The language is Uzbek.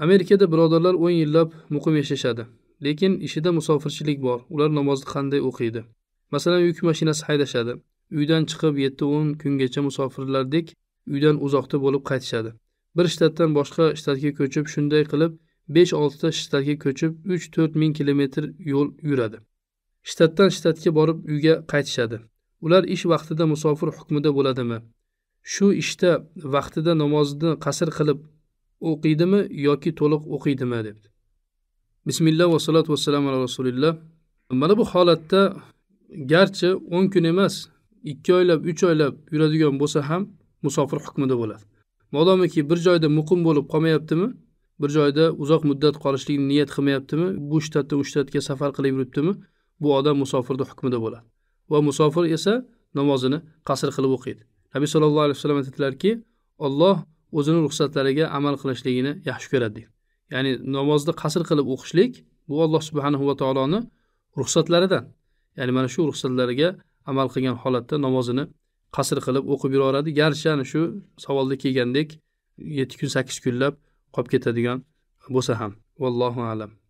amerikada birodarlar o'n yillab muqim yashashadi lekin ishida musofirchilik bor ular namozni qanday o'qiydi masalan yuk mashinasi haydashadi uydan chiqib yetti o'n kungacha musofirlardek uydan uzoqda bo'lib qaytishadi bir shtatdan boshqa shtatga ko'chib shunday qilib besh oltita shtatga ko'chib uch to'rt ming kilometr yo'l yuradi shtatdan shtatga borib uyga qaytishadi ular ish vaqtida musofir hukmida bo'ladimi shu ishda vaqtida namozni qasr qilib o'qiydimi yoki to'liq o'qiydimi debdi bismillah vassalatu vassalam ala rasulillah mana bu holatda garchi o'n kun emas ikki oylab uch oylab yuradigan bo'lsa ham musofir hukmida bo'ladi modomiki bir joyda muqim bo'lib qolmayaptimi bir joyda uzoq muddat qolishlikni niyat qilmayaptimi bu shtatdan u shtatga safar qilib yuribdimi bu odam musofirni hukmida bo'ladi va musofir esa namozini qasr qilib o'qiydi nabiy sallallohu alayhi vasallam aytadilarki olloh o'zini ruxsatlariga amal qilishligini yaxshi ko'radi ya'ni namozni qasr qilib o'qishlik bu alloh subhanahu va taoloni ruxsatlaridan ya'ni mana shu ruxsatlariga amal qilgan holatda namozini qasr qilib o'qib yuraveradi garchi ana shu savolda kelgandek yetti kun sakkiz kunlab qolib ketadigan bo'lsa ham vallohu alam